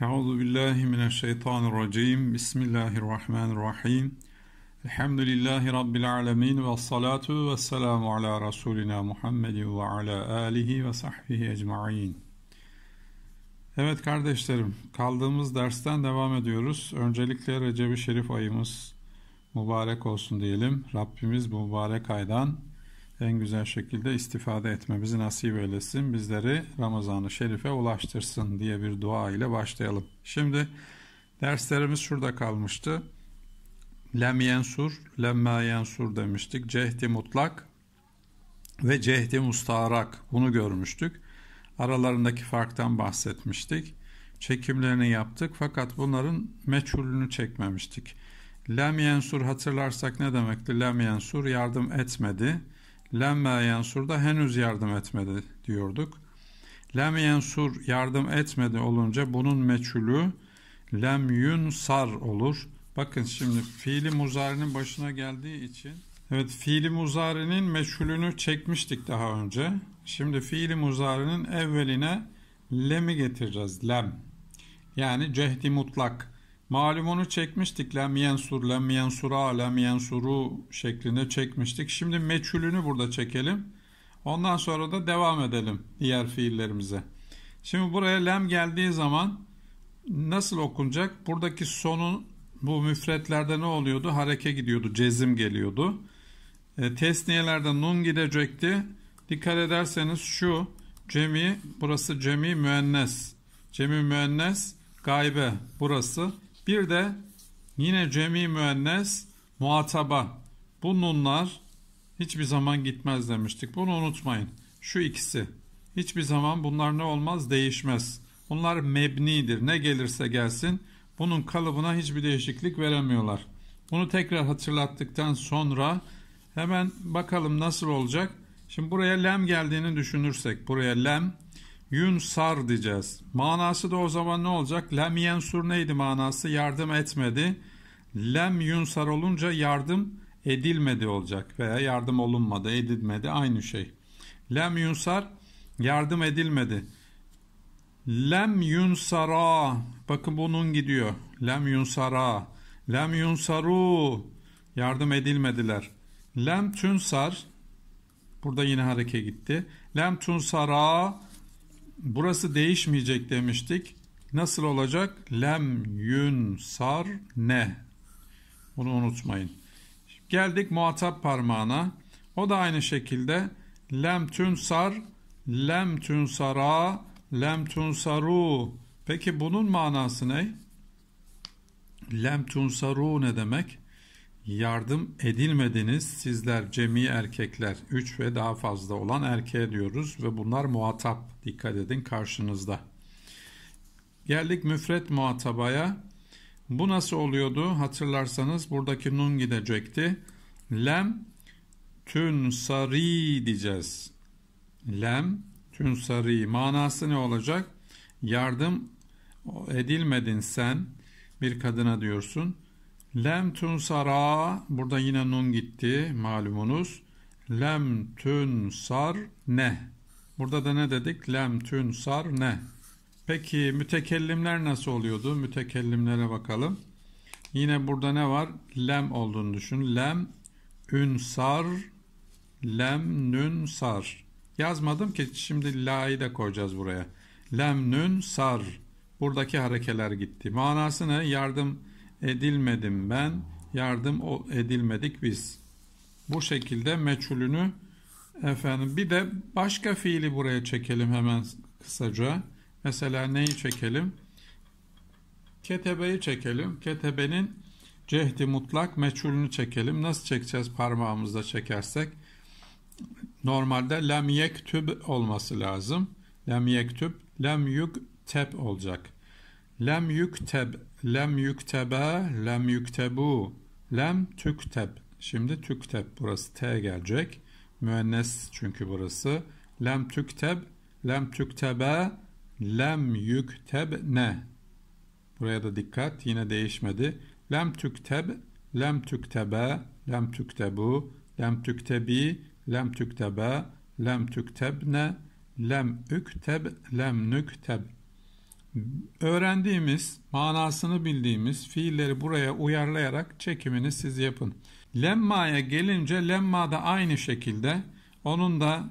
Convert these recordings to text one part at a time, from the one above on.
Euzu billahi mineşşeytanirracim. Bismillahirrahmanirrahim. Elhamdülillahi rabbil alamin ve salatu vesselamu ala rasulina Muhammedin ve ala alihi ve sahbihi ecmaîn. Evet kardeşlerim, kaldığımız dersten devam ediyoruz. Öncelikle Recep-i Şerif ayımız mübarek olsun diyelim. Rabbimiz bu mübarek aydan en güzel şekilde istifade etmemizi nasip eylesin. Bizleri Ramazan-ı Şerif'e ulaştırsın diye bir dua ile başlayalım. Şimdi derslerimiz şurada kalmıştı. Lem yensur, lemma yensur demiştik. Cehdi mutlak ve cehdi mustarak bunu görmüştük. Aralarındaki farktan bahsetmiştik. Çekimlerini yaptık fakat bunların meçhulünü çekmemiştik. Lem yensur hatırlarsak ne demekti? Lem yensur yardım etmedi lemme yensurda henüz yardım etmedi diyorduk. Lem yensur yardım etmedi olunca bunun meçhulü lem yun sar olur. Bakın şimdi fiili muzarinin başına geldiği için Evet fiili muzarinin meçhulünü çekmiştik daha önce. Şimdi fiili muzarinin evveline lem'i getireceğiz. Lem. Yani cehdi mutlak. Malumunu çekmiştik. Lem yensur, lem yensura, lem yensuru şeklinde çekmiştik. Şimdi meçhulünü burada çekelim. Ondan sonra da devam edelim diğer fiillerimize. Şimdi buraya lem geldiği zaman nasıl okunacak? Buradaki sonun bu müfretlerde ne oluyordu? Hareke gidiyordu, cezim geliyordu. E, tesniyelerde nun gidecekti. Dikkat ederseniz şu cemi, burası cemi müennes. Cemi müennes gaybe burası bir de yine cemi müennes muhataba. Bu nunlar hiçbir zaman gitmez demiştik. Bunu unutmayın. Şu ikisi. Hiçbir zaman bunlar ne olmaz değişmez. Bunlar mebnidir. Ne gelirse gelsin bunun kalıbına hiçbir değişiklik veremiyorlar. Bunu tekrar hatırlattıktan sonra hemen bakalım nasıl olacak. Şimdi buraya lem geldiğini düşünürsek buraya lem sar diyeceğiz. Manası da o zaman ne olacak? Lem yensur neydi manası? Yardım etmedi. Lem sar olunca yardım edilmedi olacak veya yardım olunmadı, edilmedi aynı şey. Lem sar yardım edilmedi. Lem yunsara bakın bunun gidiyor. Lem yunsara lem saru yardım edilmediler. Lem sar, burada yine hareke gitti. Lem tunsara Burası değişmeyecek demiştik. Nasıl olacak? Lem, yün, sar, ne. Bunu unutmayın. Geldik muhatap parmağına. O da aynı şekilde lem tün sar, lem tün sara, lem tün saru. Peki bunun manası ne? Lem tün saru ne demek? yardım edilmediniz sizler cemi erkekler 3 ve daha fazla olan erkeğe diyoruz ve bunlar muhatap dikkat edin karşınızda. Geldik müfret muhatabaya. Bu nasıl oluyordu hatırlarsanız buradaki nun gidecekti. Lem tün sari diyeceğiz. Lem tün sari manası ne olacak? Yardım edilmedin sen bir kadına diyorsun Lem tunsara burada yine nun gitti malumunuz. Lem tunsar ne? Burada da ne dedik? Lem tunsar ne? Peki mütekellimler nasıl oluyordu? Mütekellimlere bakalım. Yine burada ne var? Lem olduğunu düşün. Lem ünsar lem nün sar. Yazmadım ki şimdi la'yı da koyacağız buraya. Lem nün sar. Buradaki harekeler gitti. Manası ne? Yardım edilmedim ben, yardım edilmedik biz. Bu şekilde meçhulünü efendim bir de başka fiili buraya çekelim hemen kısaca. Mesela neyi çekelim? Ketebeyi çekelim. Ketebenin cehdi mutlak meçhulünü çekelim. Nasıl çekeceğiz parmağımızda çekersek? Normalde lem yektüb olması lazım. Lem yektüb, lem tep olacak. Lem yükteb lem yüktebe lem yüktebu lem tükteb şimdi tükteb burası t gelecek müennes çünkü burası lem tükteb lem tüktebe lem yükteb ne buraya da dikkat yine değişmedi lem tükteb lem tüktebe lem tüktebu lem tüktebi lem tüktebe lem tüktebne lem ükteb lem nükteb Öğrendiğimiz, manasını bildiğimiz fiilleri buraya uyarlayarak çekimini siz yapın. Lemma'ya gelince lemma da aynı şekilde onun da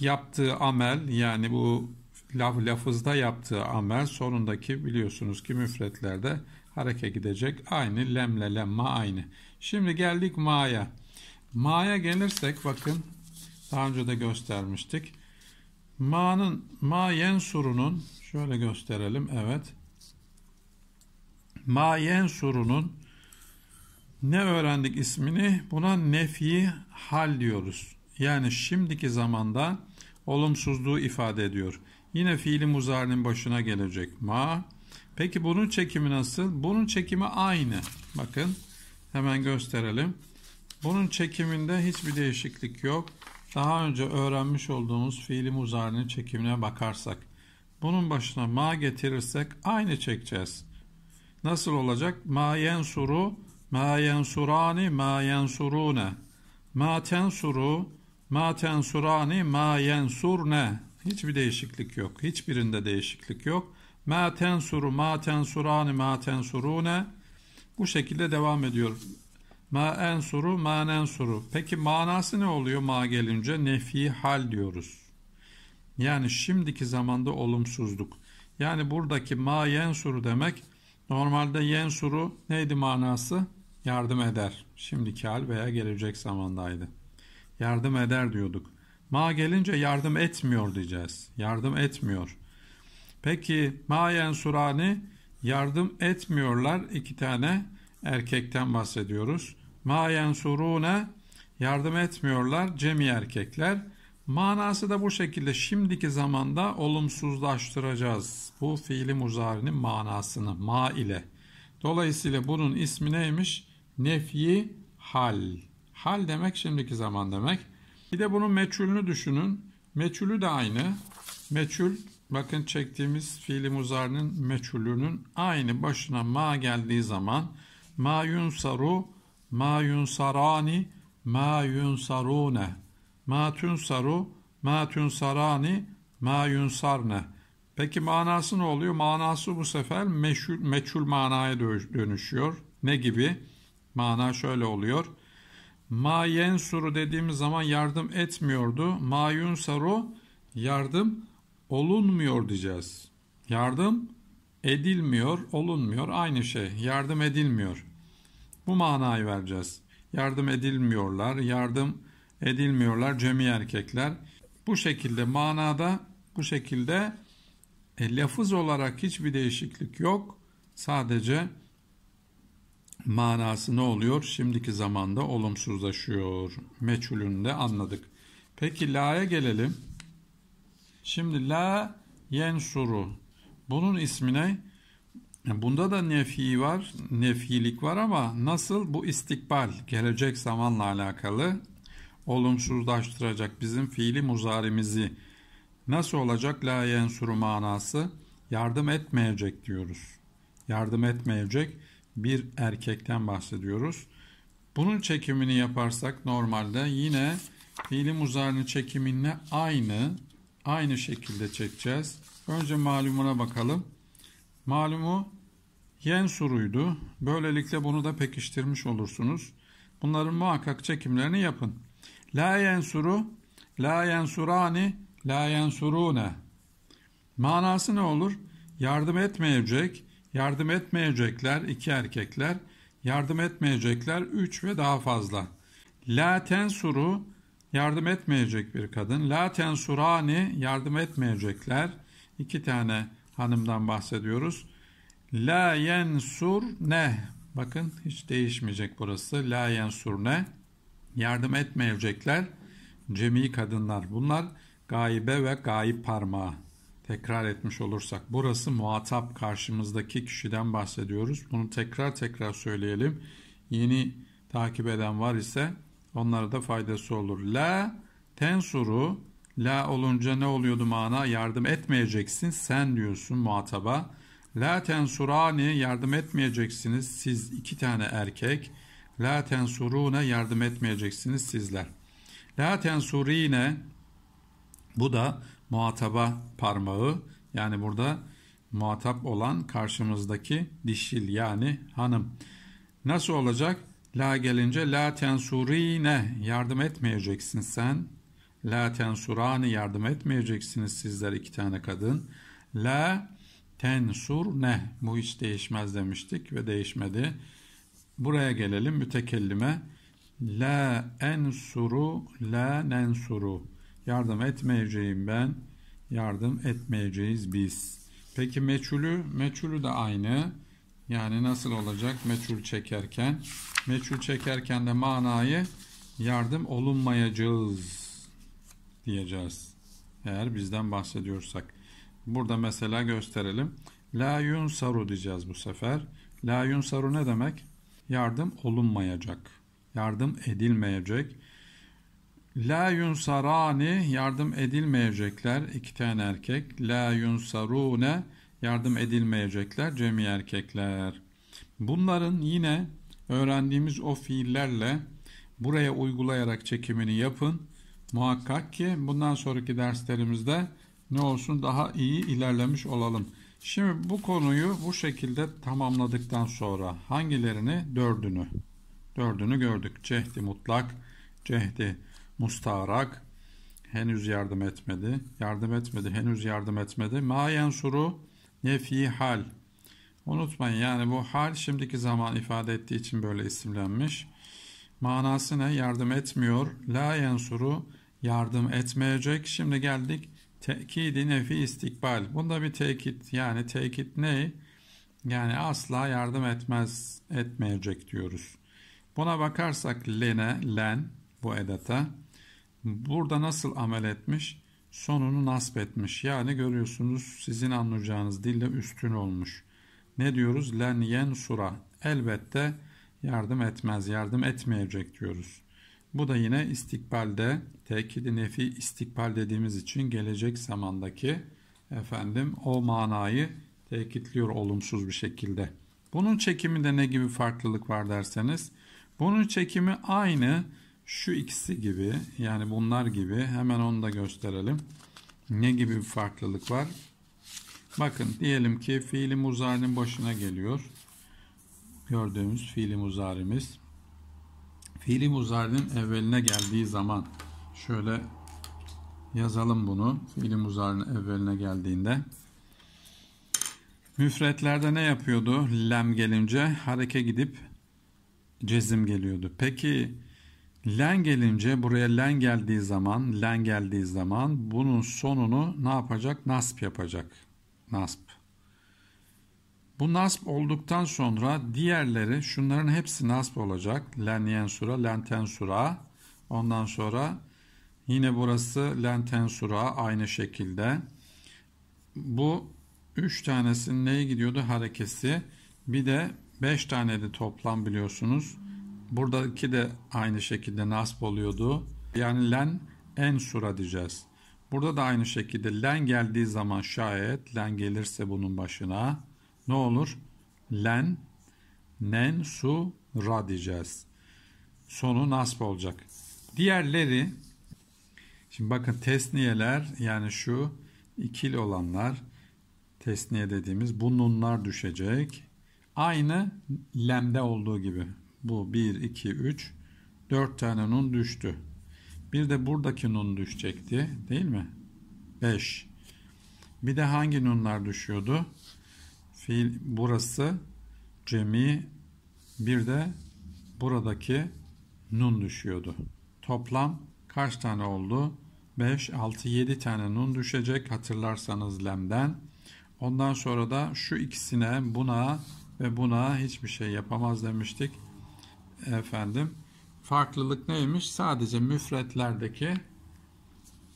yaptığı amel yani bu laf, lafızda yaptığı amel sonundaki biliyorsunuz ki müfretlerde hareke gidecek aynı lemle lemma aynı. Şimdi geldik ma'ya. Ma'ya gelirsek bakın daha önce de göstermiştik. Ma'nın ma yensurunun Şöyle gösterelim. Evet. Ma yensurunun ne öğrendik ismini? Buna nefi hal diyoruz. Yani şimdiki zamanda olumsuzluğu ifade ediyor. Yine fiili muzarinin başına gelecek ma. Peki bunun çekimi nasıl? Bunun çekimi aynı. Bakın hemen gösterelim. Bunun çekiminde hiçbir değişiklik yok. Daha önce öğrenmiş olduğumuz fiili muzarinin çekimine bakarsak bunun başına ma getirirsek aynı çekeceğiz. Nasıl olacak? Ma yensuru, ma yensurani, ma yensurune. Ma tensuru, ma tensurani, ma yensurne. Hiçbir değişiklik yok. Hiçbirinde değişiklik yok. Ma tensuru, ma tensurani, ma tensurune. Bu şekilde devam ediyor. Ma ensuru, ma nensuru. Peki manası ne oluyor ma gelince? Nefi hal diyoruz. Yani şimdiki zamanda olumsuzluk. Yani buradaki ma yensuru demek normalde yensuru neydi manası? Yardım eder. Şimdiki hal veya gelecek zamandaydı. Yardım eder diyorduk. Ma gelince yardım etmiyor diyeceğiz. Yardım etmiyor. Peki ma yensurani yardım etmiyorlar. iki tane erkekten bahsediyoruz. Ma yensurune yardım etmiyorlar. Cemi erkekler. Manası da bu şekilde şimdiki zamanda olumsuzlaştıracağız. Bu fiili muzarinin manasını ma ile. Dolayısıyla bunun ismi neymiş? Nefi hal. Hal demek şimdiki zaman demek. Bir de bunun meçhulünü düşünün. Meçhulü de aynı. Meçhul bakın çektiğimiz fiili muzarinin meçhulünün aynı başına ma geldiği zaman ma yunsaru ma yunsarani ma yunsarune Ma saru, ma sarani, ma sarne. Peki manası ne oluyor? Manası bu sefer meşhur, meçhul manaya dönüşüyor. Ne gibi? Mana şöyle oluyor. Ma yensuru dediğimiz zaman yardım etmiyordu. Ma saru yardım olunmuyor diyeceğiz. Yardım edilmiyor, olunmuyor. Aynı şey. Yardım edilmiyor. Bu manayı vereceğiz. Yardım edilmiyorlar, yardım edilmiyorlar cemi erkekler. Bu şekilde manada bu şekilde e, lafız olarak hiçbir değişiklik yok. Sadece manası ne oluyor? Şimdiki zamanda olumsuzlaşıyor. Meçhulünde anladık. Peki la'ya gelelim. Şimdi la yensuru. Bunun ismine bunda da nefi var, nefilik var ama nasıl bu istikbal gelecek zamanla alakalı olumsuzlaştıracak bizim fiili muzarimizi. Nasıl olacak la yensuru manası? Yardım etmeyecek diyoruz. Yardım etmeyecek bir erkekten bahsediyoruz. Bunun çekimini yaparsak normalde yine fiili muzarinin çekiminle aynı aynı şekilde çekeceğiz. Önce malumuna bakalım. Malumu yensuruydu. Böylelikle bunu da pekiştirmiş olursunuz. Bunların muhakkak çekimlerini yapın. La yensuru, la yensurani, la yensurune. Manası ne olur? Yardım etmeyecek, yardım etmeyecekler iki erkekler, yardım etmeyecekler üç ve daha fazla. La tensuru, yardım etmeyecek bir kadın. La tensurani, yardım etmeyecekler. iki tane hanımdan bahsediyoruz. La yensur ne? Bakın hiç değişmeyecek burası. La yensur ne? yardım etmeyecekler cemi kadınlar bunlar gaibe ve gayip parmağı tekrar etmiş olursak burası muhatap karşımızdaki kişiden bahsediyoruz bunu tekrar tekrar söyleyelim yeni takip eden var ise onlara da faydası olur la tensuru la olunca ne oluyordu mana yardım etmeyeceksin sen diyorsun muhataba la tensurani yardım etmeyeceksiniz siz iki tane erkek La tensurune yardım etmeyeceksiniz sizler. La tensurine bu da muhataba parmağı yani burada muhatap olan karşımızdaki dişil yani hanım. Nasıl olacak? La gelince la tensurine yardım etmeyeceksin sen. La tensurani yardım etmeyeceksiniz sizler iki tane kadın. La tensur ne bu hiç değişmez demiştik ve değişmedi. Buraya gelelim mütekellime. La ensuru la nensuru. Yardım etmeyeceğim ben. Yardım etmeyeceğiz biz. Peki meçhulü? Meçhulü de aynı. Yani nasıl olacak meçhul çekerken? Meçhul çekerken de manayı yardım olunmayacağız diyeceğiz. Eğer bizden bahsediyorsak. Burada mesela gösterelim. La yunsaru diyeceğiz bu sefer. La yunsaru ne demek? yardım olunmayacak, yardım edilmeyecek. La yunsarani yardım edilmeyecekler iki tane erkek. La yunsarune yardım edilmeyecekler cemi erkekler. Bunların yine öğrendiğimiz o fiillerle buraya uygulayarak çekimini yapın. Muhakkak ki bundan sonraki derslerimizde ne olsun daha iyi ilerlemiş olalım. Şimdi bu konuyu bu şekilde tamamladıktan sonra hangilerini? Dördünü. Dördünü gördük. Cehdi mutlak, cehdi mustarak, henüz yardım etmedi. Yardım etmedi, henüz yardım etmedi. Ma yensuru nefi hal. Unutmayın yani bu hal şimdiki zaman ifade ettiği için böyle isimlenmiş. Manası ne? Yardım etmiyor. La yensuru yardım etmeyecek. Şimdi geldik tekidi nefi istikbal. Bunda bir tekit yani tekit ne? Yani asla yardım etmez, etmeyecek diyoruz. Buna bakarsak lene, len bu edata burada nasıl amel etmiş? Sonunu nasp etmiş. Yani görüyorsunuz sizin anlayacağınız dille üstün olmuş. Ne diyoruz? Len yen sura. Elbette yardım etmez, yardım etmeyecek diyoruz. Bu da yine istikbalde tekidi nefi istikbal dediğimiz için gelecek zamandaki efendim o manayı tekitliyor olumsuz bir şekilde. Bunun çekiminde ne gibi farklılık var derseniz bunun çekimi aynı şu ikisi gibi yani bunlar gibi hemen onu da gösterelim. Ne gibi bir farklılık var? Bakın diyelim ki fiili muzarinin başına geliyor. Gördüğümüz fiili muzarimiz fiili muzari'nin evveline geldiği zaman şöyle yazalım bunu. Fiili muzari'nin evveline geldiğinde müfretlerde ne yapıyordu? Lem gelince hareke gidip cezim geliyordu. Peki len gelince buraya len geldiği zaman len geldiği zaman bunun sonunu ne yapacak? Nasp yapacak. Nasp. Bu nasp olduktan sonra diğerleri şunların hepsi nasp olacak. Len sura, lenten sura. Ondan sonra yine burası lenten sura aynı şekilde. Bu üç tanesinin neye gidiyordu? Harekesi. Bir de beş tane de toplam biliyorsunuz. Buradaki de aynı şekilde nasp oluyordu. Yani len en sura diyeceğiz. Burada da aynı şekilde len geldiği zaman şayet len gelirse bunun başına ne olur? Len, nen, su, ra diyeceğiz. Sonu nasp olacak. Diğerleri, şimdi bakın tesniyeler yani şu ikili olanlar tesniye dediğimiz bu nunlar düşecek. Aynı lemde olduğu gibi. Bu 1, 2, 3, 4 tane nun düştü. Bir de buradaki nun düşecekti değil mi? 5. Bir de hangi nunlar düşüyordu? fiil burası cemi bir de buradaki nun düşüyordu. Toplam kaç tane oldu? 5, 6, 7 tane nun düşecek hatırlarsanız lemden. Ondan sonra da şu ikisine buna ve buna hiçbir şey yapamaz demiştik. Efendim farklılık neymiş? Sadece müfretlerdeki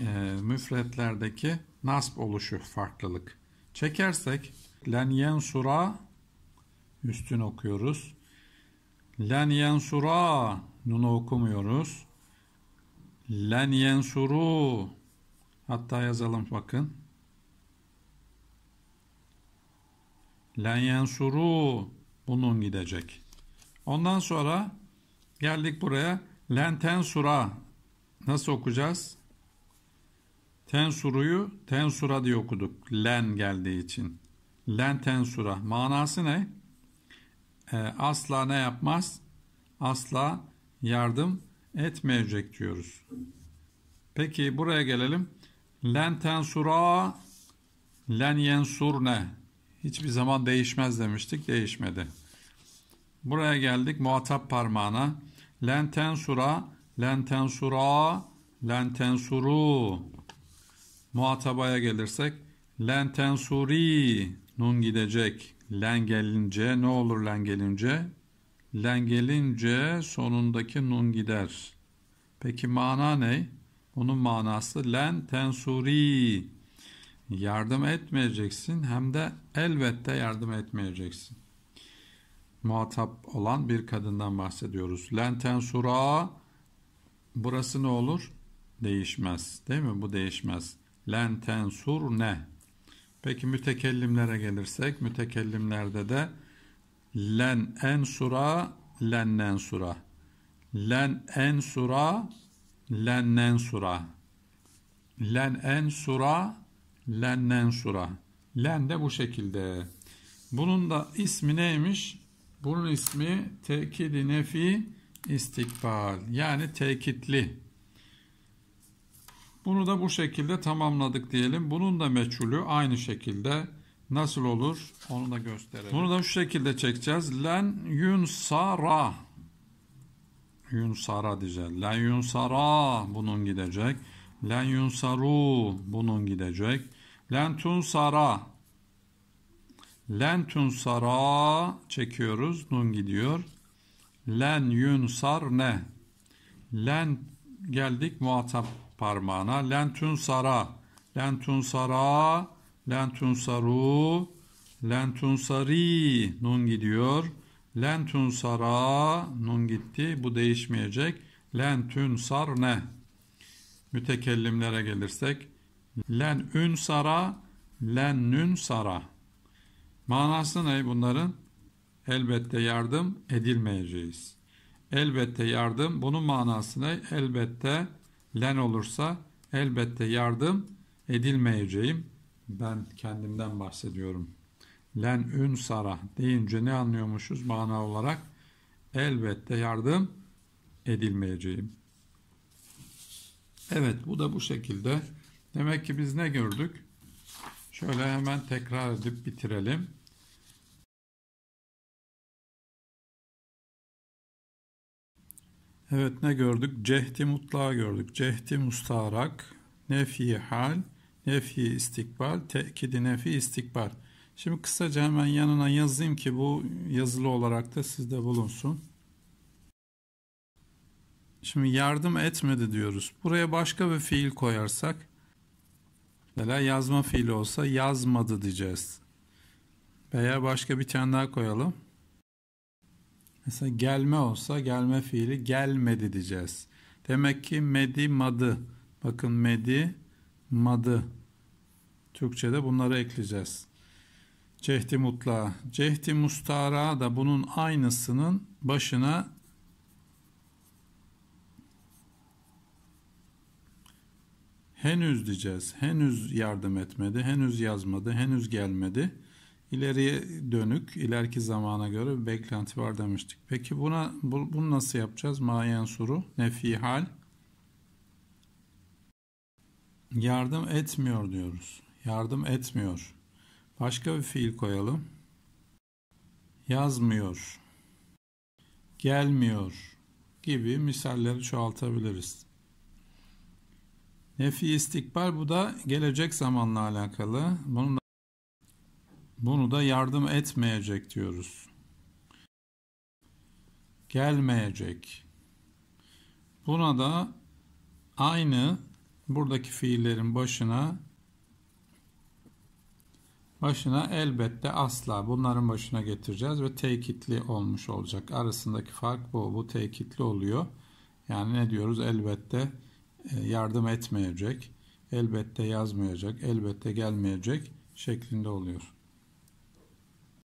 e, müfretlerdeki nasp oluşu farklılık. Çekersek Len yensura üstün okuyoruz. Len yensura nunu okumuyoruz. Len yensuru hatta yazalım bakın. Len yensuru bunun gidecek. Ondan sonra geldik buraya. Len tensura nasıl okuyacağız? Tensuru'yu tensura diye okuduk. Len geldiği için lentensura manası ne? E, asla ne yapmaz? Asla yardım etmeyecek diyoruz. Peki buraya gelelim. Lentensura len ne? hiçbir zaman değişmez demiştik değişmedi. Buraya geldik muhatap parmağına. Lentensura lentensura lentensuru muhatabaya gelirsek lentensuri Nun gidecek. Len gelince ne olur len gelince? Len gelince sonundaki nun gider. Peki mana ne? Bunun manası len tensuri. Yardım etmeyeceksin hem de elbette yardım etmeyeceksin. Muhatap olan bir kadından bahsediyoruz. Len tensura burası ne olur? Değişmez. Değil mi? Bu değişmez. Len tensur ne? Peki mütekellimlere gelirsek, mütekellimlerde de len en sura len sura, Len en sura len sura, Len en sura len sura, Len de bu şekilde. Bunun da ismi neymiş? Bunun ismi tekidi nefi istikbal. Yani tekitli. Bunu da bu şekilde tamamladık diyelim. Bunun da meçhulü aynı şekilde nasıl olur onu da gösterelim. Bunu da şu şekilde çekeceğiz. Len yunsara yunsara diyeceğiz. Len yunsara bunun gidecek. Len yunsaru bunun gidecek. Len tunsara Len tunsara çekiyoruz. Nun gidiyor. Len yunsar ne? Len geldik muhatap parmağına. Lentun sara, lentun sara, lentun saru, lentun sari, nun gidiyor. Lentun sara, nun gitti. Bu değişmeyecek. Lentun sar ne? Mütekellimlere gelirsek. Len ün sara, len nün sara. Manası ne bunların? Elbette yardım edilmeyeceğiz. Elbette yardım. Bunun manası ne? Elbette len olursa elbette yardım edilmeyeceğim. Ben kendimden bahsediyorum. Len ün sara deyince ne anlıyormuşuz mana olarak? Elbette yardım edilmeyeceğim. Evet bu da bu şekilde. Demek ki biz ne gördük? Şöyle hemen tekrar edip bitirelim. Evet ne gördük? Cehdi mutlağı gördük. Cehdi mustarak, nefi hal, nefi istikbal, tekidi nefi istikbal. Şimdi kısaca hemen yanına yazayım ki bu yazılı olarak da sizde bulunsun. Şimdi yardım etmedi diyoruz. Buraya başka bir fiil koyarsak mesela yazma fiili olsa yazmadı diyeceğiz. Veya başka bir tane daha koyalım. Mesela gelme olsa gelme fiili gelmedi diyeceğiz. Demek ki medi madı. Bakın medi madı. Türkçe'de bunları ekleyeceğiz. Cehdi mutla. Cehdi mustara da bunun aynısının başına henüz diyeceğiz. Henüz yardım etmedi, henüz yazmadı, henüz gelmedi ileriye dönük, ileriki zamana göre bir beklenti var demiştik. Peki buna bu, bunu nasıl yapacağız? Mayen soru. nefi hal yardım etmiyor diyoruz. Yardım etmiyor. Başka bir fiil koyalım. Yazmıyor. Gelmiyor gibi misalleri çoğaltabiliriz. Nefi istikbal bu da gelecek zamanla alakalı. Bunun bunu da yardım etmeyecek diyoruz. Gelmeyecek. Buna da aynı buradaki fiillerin başına başına elbette asla bunların başına getireceğiz ve tekitli olmuş olacak. Arasındaki fark bu. Bu tekitli oluyor. Yani ne diyoruz? Elbette e, yardım etmeyecek, elbette yazmayacak, elbette gelmeyecek şeklinde oluyor.